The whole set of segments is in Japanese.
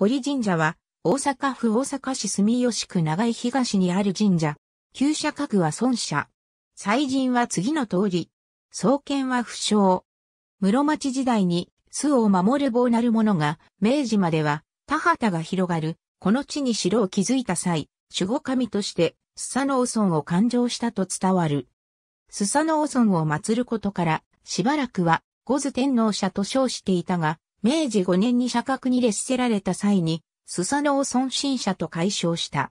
堀神社は、大阪府大阪市住吉区長井東にある神社。旧社格は孫社。祭神は次の通り。創建は不詳。室町時代に、巣を守る棒なる者が、明治までは、田畑が広がる、この地に城を築いた際、守護神として、スサノオソを勘定したと伝わる。スサノオソを祀ることから、しばらくは、五頭天皇社と称していたが、明治5年に社格に列せられた際に、スサノオ尊信者と解消した。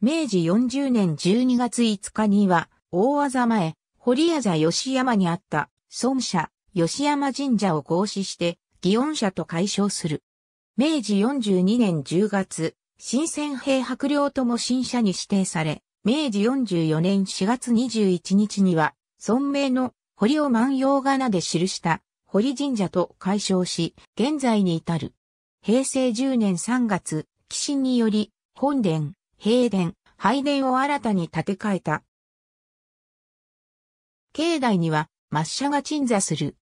明治40年12月5日には、大技前、堀屋座吉山にあった、尊者、吉山神社を合祀して、祇園社と解消する。明治42年10月、新鮮兵白領とも新社に指定され、明治44年4月21日には、尊名の堀尾万葉仮名で記した堀神社と解消し、現在に至る。平成10年3月、寄進により、本殿、平殿、拝殿を新たに建て替えた。境内には、抹茶が鎮座する。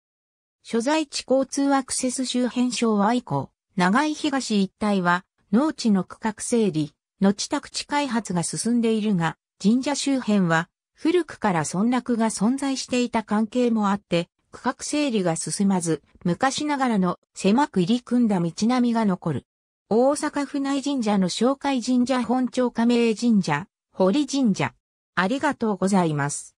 所在地交通アクセス周辺昭和以降、長井東一帯は、農地の区画整理、の宅地開発が進んでいるが、神社周辺は、古くから村落が存在していた関係もあって、区画整理が進まず、昔ながらの狭く入り組んだ道並みが残る。大阪府内神社の紹介神社本庁加盟神社、堀神社。ありがとうございます。